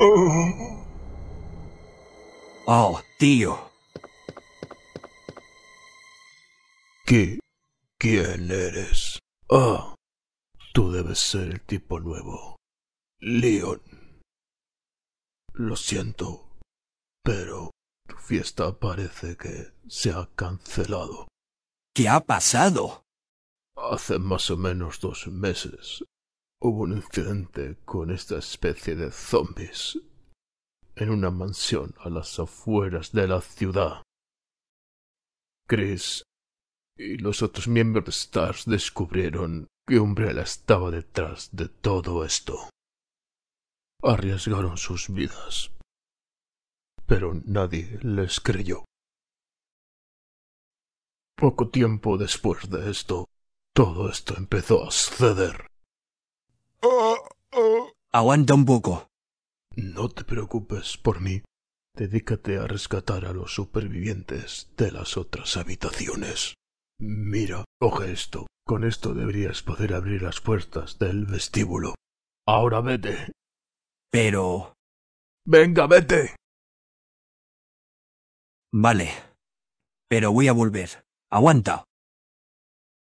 Oh. oh. tío. ¿Qué? ¿Quién eres? Ah, tú debes ser el tipo nuevo. Leon. Lo siento, pero tu fiesta parece que se ha cancelado. ¿Qué ha pasado? Hace más o menos dos meses Hubo un incidente con esta especie de zombies en una mansión a las afueras de la ciudad. Chris y los otros miembros de Stars descubrieron que Umbrella estaba detrás de todo esto. Arriesgaron sus vidas, pero nadie les creyó. Poco tiempo después de esto, todo esto empezó a ceder. Aguanta un poco. No te preocupes por mí. Dedícate a rescatar a los supervivientes de las otras habitaciones. Mira, coge esto. Con esto deberías poder abrir las puertas del vestíbulo. Ahora vete. Pero... Venga, vete. Vale. Pero voy a volver. Aguanta.